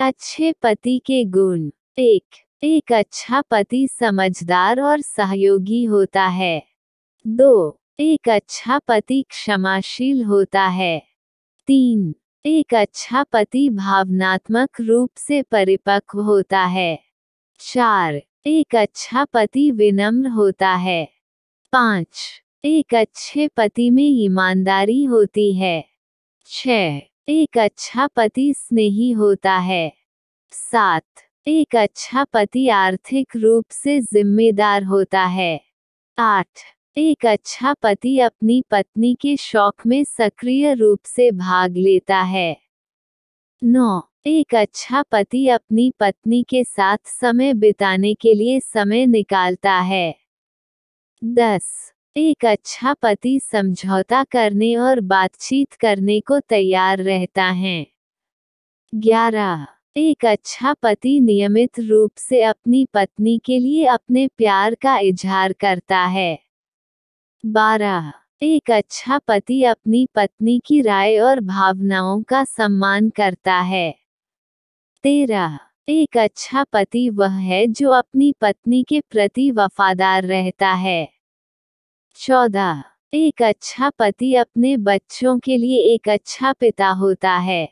अच्छे पति के गुण एक एक अच्छा पति समझदार और सहयोगी होता है दो एक अच्छा पति क्षमाशील होता है तीन एक अच्छा पति भावनात्मक रूप से परिपक्व होता है चार एक अच्छा पति विनम्र होता है पाँच एक अच्छे पति में ईमानदारी होती है छः एक अच्छा पति स्नेही होता है सात एक अच्छा पति आर्थिक रूप से जिम्मेदार होता है आठ एक अच्छा पति अपनी पत्नी के शौक में सक्रिय रूप से भाग लेता है नौ एक अच्छा पति अपनी पत्नी के साथ समय बिताने के लिए समय निकालता है दस एक अच्छा पति समझौता करने और बातचीत करने को तैयार रहता है ग्यारह एक अच्छा पति नियमित रूप से अपनी पत्नी के लिए अपने प्यार का इजहार करता है बारह एक अच्छा पति अपनी पत्नी की राय और भावनाओं का सम्मान करता है तेरह एक अच्छा पति वह है जो अपनी पत्नी के प्रति वफादार रहता है चौदह एक अच्छा पति अपने बच्चों के लिए एक अच्छा पिता होता है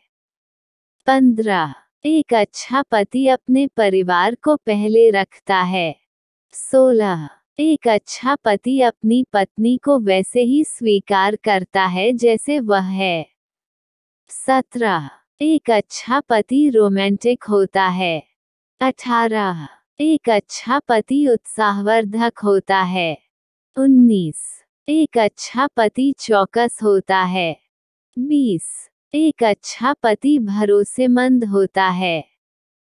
पंद्रह एक अच्छा पति अपने परिवार को पहले रखता है सोलह एक अच्छा पति अपनी पत्नी को वैसे ही स्वीकार करता है जैसे वह है सत्रह एक अच्छा पति रोमांटिक होता है अठारह एक अच्छा पति उत्साहवर्धक होता है उन्नीस एक अच्छा पति चौकस होता है बीस एक अच्छा पति भरोसेमंद होता है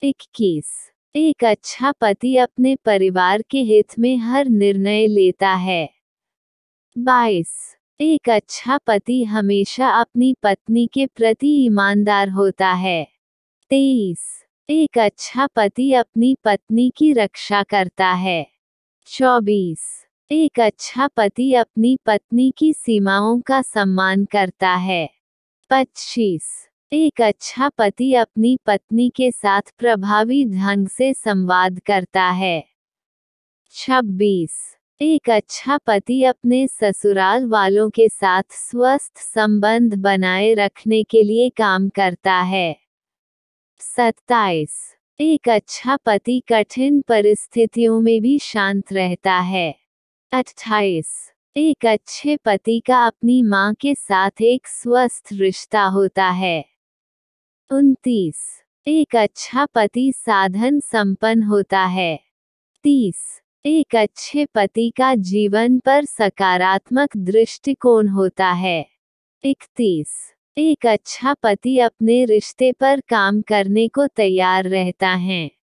इक्कीस एक अच्छा पति अपने परिवार के हित में हर निर्णय लेता है बाईस एक अच्छा पति हमेशा अपनी पत्नी के प्रति ईमानदार होता है तेईस एक अच्छा पति अपनी पत्नी की रक्षा करता है चौबीस एक अच्छा पति अपनी पत्नी की सीमाओं का सम्मान करता है पच्चीस एक अच्छा पति अपनी पत्नी के साथ प्रभावी ढंग से संवाद करता है छब्बीस एक अच्छा पति अपने ससुराल वालों के साथ स्वस्थ संबंध बनाए रखने के लिए काम करता है सत्ताईस एक अच्छा पति कठिन परिस्थितियों में भी शांत रहता है अट्ठाईस एक अच्छे पति का अपनी माँ के साथ एक स्वस्थ रिश्ता होता है उनतीस एक अच्छा पति साधन संपन्न होता है तीस एक अच्छे पति का जीवन पर सकारात्मक दृष्टिकोण होता है इकतीस एक अच्छा पति अपने रिश्ते पर काम करने को तैयार रहता है